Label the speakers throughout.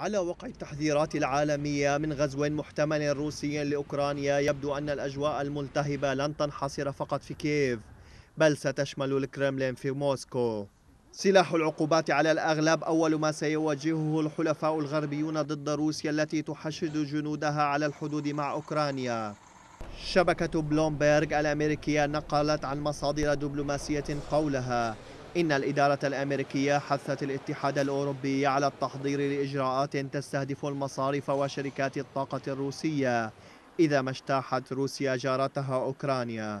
Speaker 1: على وقع التحذيرات العالمية من غزو محتمل روسي لأوكرانيا يبدو أن الأجواء الملتهبة لن تنحصر فقط في كييف بل ستشمل الكرملين في موسكو سلاح العقوبات على الأغلب أول ما سيواجهه الحلفاء الغربيون ضد روسيا التي تحشد جنودها على الحدود مع أوكرانيا شبكة بلومبيرغ الأمريكية نقلت عن مصادر دبلوماسية قولها إن الإدارة الأمريكية حثت الاتحاد الأوروبي على التحضير لإجراءات تستهدف المصارف وشركات الطاقة الروسية إذا ما اجتاحت روسيا جارتها أوكرانيا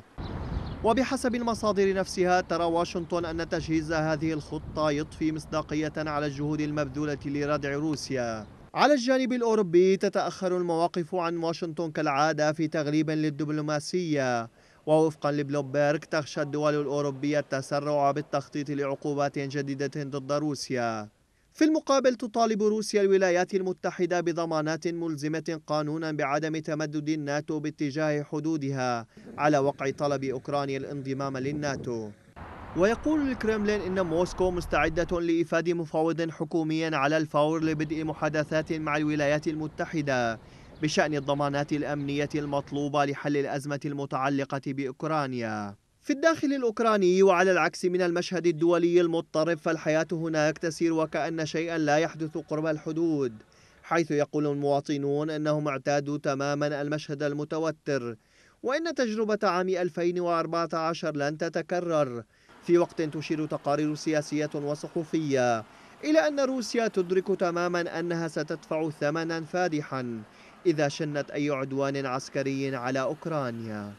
Speaker 1: وبحسب المصادر نفسها ترى واشنطن أن تجهيز هذه الخطة يضفي مصداقية على الجهود المبذولة لردع روسيا على الجانب الأوروبي تتأخر المواقف عن واشنطن كالعادة في تغليب للدبلوماسية ووفقا لبلومبيرغ تخشى الدول الأوروبية التسرع بالتخطيط لعقوبات جديدة ضد روسيا في المقابل تطالب روسيا الولايات المتحدة بضمانات ملزمة قانونا بعدم تمدد الناتو باتجاه حدودها على وقع طلب أوكرانيا الانضمام للناتو ويقول الكرملين إن موسكو مستعدة لافاد مفاوض حكومي على الفور لبدء محادثات مع الولايات المتحدة بشأن الضمانات الأمنية المطلوبة لحل الأزمة المتعلقة بأوكرانيا في الداخل الأوكراني وعلى العكس من المشهد الدولي المضطرب فالحياة هناك تسير وكأن شيئا لا يحدث قرب الحدود حيث يقول المواطنون أنهم اعتادوا تماما المشهد المتوتر وإن تجربة عام 2014 لن تتكرر في وقت تشير تقارير سياسية وصحفية إلى أن روسيا تدرك تماما أنها ستدفع ثمنا فادحا إذا شنت أي عدوان عسكري على أوكرانيا